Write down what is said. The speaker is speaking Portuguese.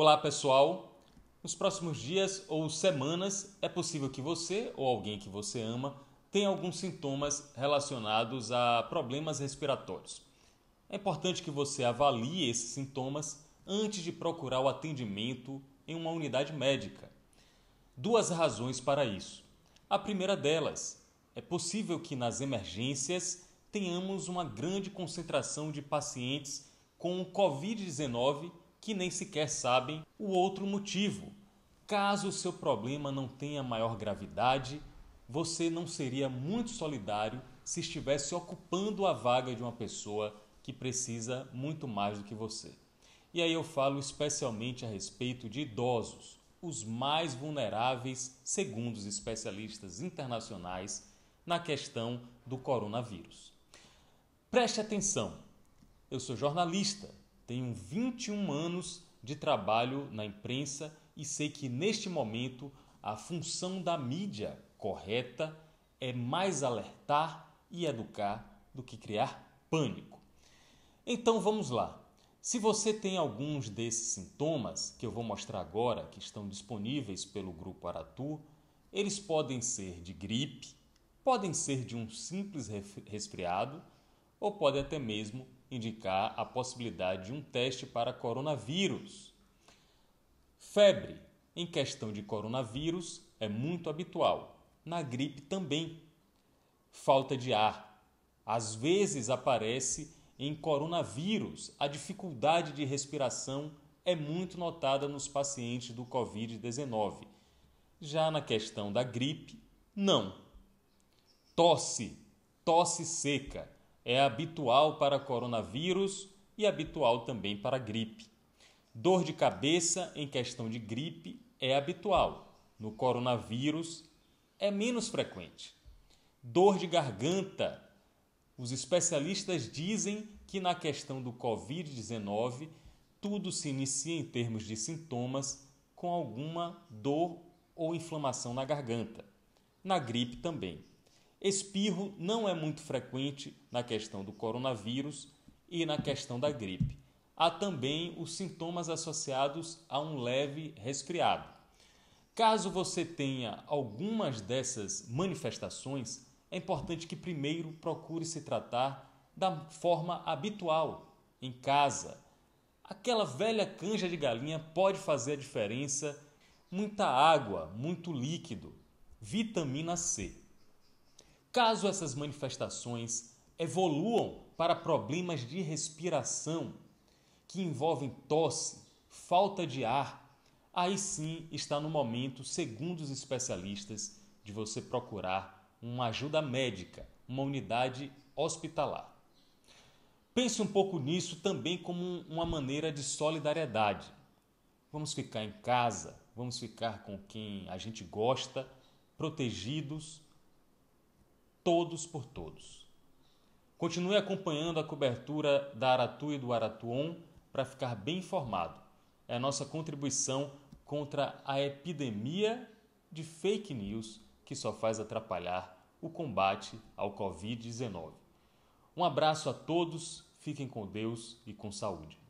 Olá, pessoal! Nos próximos dias ou semanas é possível que você ou alguém que você ama tenha alguns sintomas relacionados a problemas respiratórios. É importante que você avalie esses sintomas antes de procurar o atendimento em uma unidade médica. Duas razões para isso. A primeira delas, é possível que nas emergências tenhamos uma grande concentração de pacientes com Covid-19 que nem sequer sabem o outro motivo. Caso o seu problema não tenha maior gravidade, você não seria muito solidário se estivesse ocupando a vaga de uma pessoa que precisa muito mais do que você. E aí eu falo especialmente a respeito de idosos, os mais vulneráveis, segundo os especialistas internacionais, na questão do coronavírus. Preste atenção, eu sou jornalista tenho 21 anos de trabalho na imprensa e sei que neste momento a função da mídia correta é mais alertar e educar do que criar pânico. Então vamos lá. Se você tem alguns desses sintomas que eu vou mostrar agora, que estão disponíveis pelo grupo Aratu, eles podem ser de gripe, podem ser de um simples resfriado ou pode até mesmo indicar a possibilidade de um teste para coronavírus. Febre em questão de coronavírus é muito habitual, na gripe também. Falta de ar às vezes aparece em coronavírus. A dificuldade de respiração é muito notada nos pacientes do COVID-19. Já na questão da gripe, não. Tosse, tosse seca é habitual para coronavírus e habitual também para gripe. Dor de cabeça em questão de gripe é habitual. No coronavírus é menos frequente. Dor de garganta. Os especialistas dizem que na questão do COVID-19 tudo se inicia em termos de sintomas com alguma dor ou inflamação na garganta. Na gripe também. Espirro não é muito frequente na questão do coronavírus e na questão da gripe. Há também os sintomas associados a um leve resfriado. Caso você tenha algumas dessas manifestações, é importante que primeiro procure se tratar da forma habitual, em casa. Aquela velha canja de galinha pode fazer a diferença. Muita água, muito líquido, vitamina C. Caso essas manifestações evoluam para problemas de respiração, que envolvem tosse, falta de ar, aí sim está no momento, segundo os especialistas, de você procurar uma ajuda médica, uma unidade hospitalar. Pense um pouco nisso também como uma maneira de solidariedade. Vamos ficar em casa, vamos ficar com quem a gente gosta, protegidos todos por todos. Continue acompanhando a cobertura da Aratu e do Aratuon para ficar bem informado. É a nossa contribuição contra a epidemia de fake news que só faz atrapalhar o combate ao Covid-19. Um abraço a todos, fiquem com Deus e com saúde.